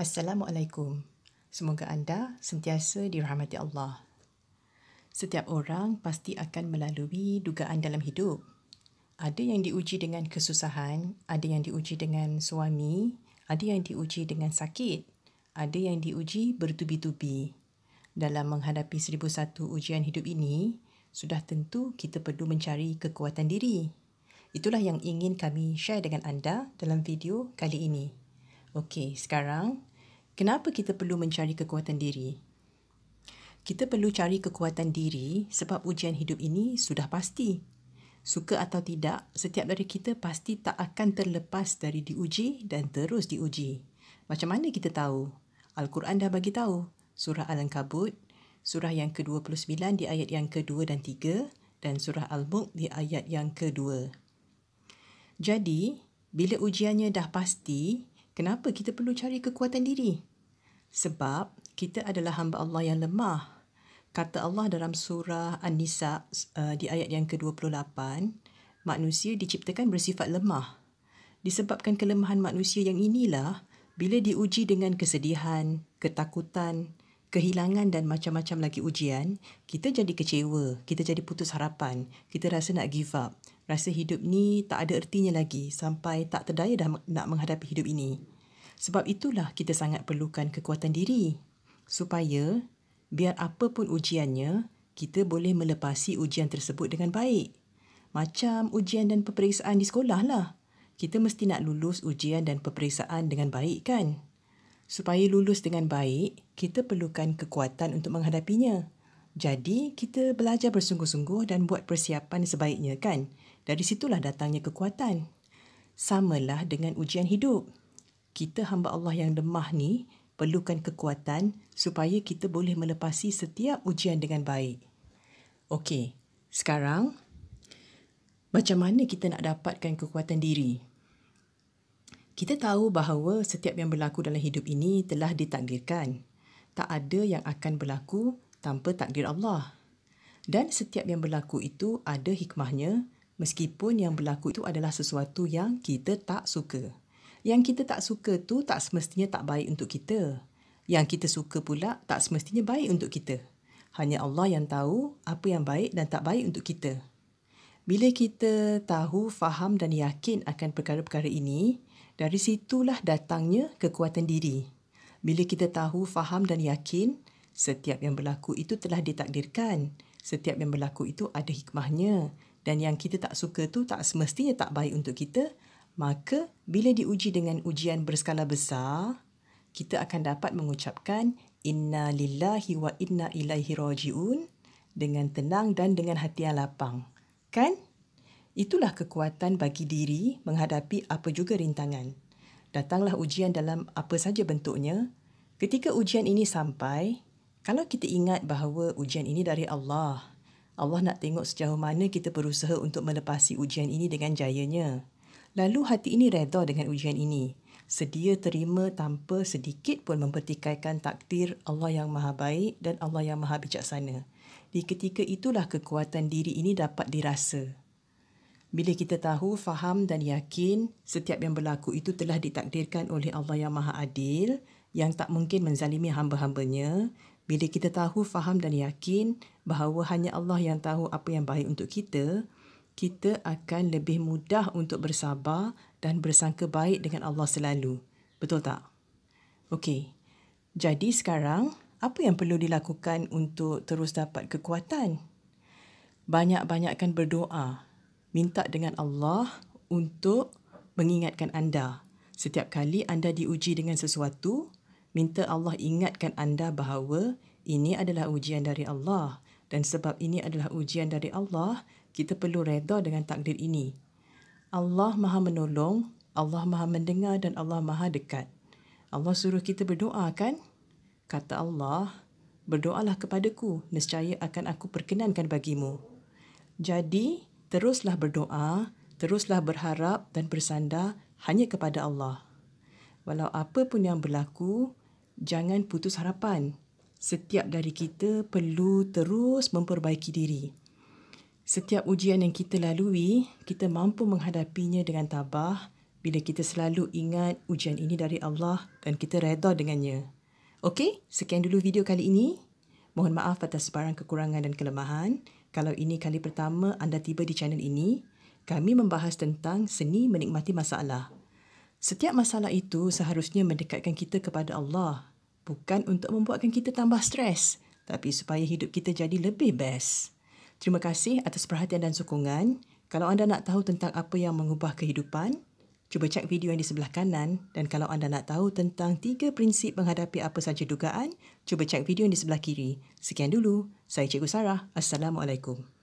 Assalamualaikum. Semoga anda sentiasa dirahmati Allah. Setiap orang pasti akan melalui dugaan dalam hidup. Ada yang diuji dengan kesusahan, ada yang diuji dengan suami, ada yang diuji dengan sakit, ada yang diuji bertubi-tubi. Dalam menghadapi seribu satu ujian hidup ini, sudah tentu kita perlu mencari kekuatan diri. Itulah yang ingin kami share dengan anda dalam video kali ini. Okey, sekarang Kenapa kita perlu mencari kekuatan diri? Kita perlu cari kekuatan diri sebab ujian hidup ini sudah pasti. Suka atau tidak, setiap dari kita pasti tak akan terlepas dari diuji dan terus diuji. Macam mana kita tahu? Al-Quran dah bagi tahu. Surah Al-Ankabut, surah yang ke-29 di ayat yang ke-2 dan 3 dan surah Al-Mulk di ayat yang ke-2. Jadi, bila ujiannya dah pasti, kenapa kita perlu cari kekuatan diri? Sebab kita adalah hamba Allah yang lemah. Kata Allah dalam surah An-Nisa uh, di ayat yang ke-28, manusia diciptakan bersifat lemah. Disebabkan kelemahan manusia yang inilah, bila diuji dengan kesedihan, ketakutan, kehilangan dan macam-macam lagi ujian, kita jadi kecewa, kita jadi putus harapan, kita rasa nak give up, rasa hidup ni tak ada ertinya lagi sampai tak terdaya dah nak menghadapi hidup ini. Sebab itulah kita sangat perlukan kekuatan diri. Supaya biar apa pun ujiannya, kita boleh melepasi ujian tersebut dengan baik. Macam ujian dan peperiksaan di sekolah lah. Kita mesti nak lulus ujian dan peperiksaan dengan baik kan? Supaya lulus dengan baik, kita perlukan kekuatan untuk menghadapinya. Jadi, kita belajar bersungguh-sungguh dan buat persiapan sebaiknya kan? Dari situlah datangnya kekuatan. Samalah dengan ujian hidup kita hamba Allah yang lemah ni perlukan kekuatan supaya kita boleh melepasi setiap ujian dengan baik. Okey, sekarang macam mana kita nak dapatkan kekuatan diri? Kita tahu bahawa setiap yang berlaku dalam hidup ini telah ditakdirkan. Tak ada yang akan berlaku tanpa takdir Allah. Dan setiap yang berlaku itu ada hikmahnya meskipun yang berlaku itu adalah sesuatu yang kita tak suka. Yang kita tak suka tu tak semestinya tak baik untuk kita. Yang kita suka pula tak semestinya baik untuk kita. Hanya Allah yang tahu apa yang baik dan tak baik untuk kita. Bila kita tahu, faham dan yakin akan perkara-perkara ini, dari situlah datangnya kekuatan diri. Bila kita tahu, faham dan yakin, setiap yang berlaku itu telah ditakdirkan. Setiap yang berlaku itu ada hikmahnya. Dan yang kita tak suka tu tak semestinya tak baik untuk kita, Maka bila diuji dengan ujian berskala besar, kita akan dapat mengucapkan inna lillahi wa inna ilaihi rajiun dengan tenang dan dengan hati yang lapang. Kan? Itulah kekuatan bagi diri menghadapi apa juga rintangan. Datanglah ujian dalam apa saja bentuknya. Ketika ujian ini sampai, kalau kita ingat bahawa ujian ini dari Allah, Allah nak tengok sejauh mana kita berusaha untuk melepasi ujian ini dengan jayanya. Lalu hati ini reda dengan ujian ini. Sedia terima tanpa sedikit pun mempertikaikan takdir Allah yang maha baik dan Allah yang maha bijaksana. Di ketika itulah kekuatan diri ini dapat dirasa. Bila kita tahu, faham dan yakin setiap yang berlaku itu telah ditakdirkan oleh Allah yang maha adil yang tak mungkin menzalimi hamba-hambanya, bila kita tahu, faham dan yakin bahawa hanya Allah yang tahu apa yang baik untuk kita, kita akan lebih mudah untuk bersabar dan bersangka baik dengan Allah selalu. Betul tak? Okey. Jadi sekarang, apa yang perlu dilakukan untuk terus dapat kekuatan? Banyak-banyakkan berdoa. Minta dengan Allah untuk mengingatkan anda. Setiap kali anda diuji dengan sesuatu, minta Allah ingatkan anda bahawa ini adalah ujian dari Allah. Dan sebab ini adalah ujian dari Allah, kita perlu reda dengan takdir ini. Allah Maha Menolong, Allah Maha Mendengar dan Allah Maha Dekat. Allah suruh kita berdoa kan? Kata Allah, berdoalah kepadaku, nescaya akan aku perkenankan bagimu. Jadi, teruslah berdoa, teruslah berharap dan bersandar hanya kepada Allah. Walau apa pun yang berlaku, jangan putus harapan. Setiap dari kita perlu terus memperbaiki diri. Setiap ujian yang kita lalui, kita mampu menghadapinya dengan tabah bila kita selalu ingat ujian ini dari Allah dan kita reda dengannya. Okey, sekian dulu video kali ini. Mohon maaf atas sebarang kekurangan dan kelemahan. Kalau ini kali pertama anda tiba di channel ini, kami membahas tentang seni menikmati masalah. Setiap masalah itu seharusnya mendekatkan kita kepada Allah, bukan untuk membuatkan kita tambah stres, tapi supaya hidup kita jadi lebih best. Terima kasih atas perhatian dan sokongan. Kalau anda nak tahu tentang apa yang mengubah kehidupan, cuba cek video yang di sebelah kanan. Dan kalau anda nak tahu tentang tiga prinsip menghadapi apa saja dugaan, cuba cek video yang di sebelah kiri. Sekian dulu. Saya Cikgu Sarah. Assalamualaikum.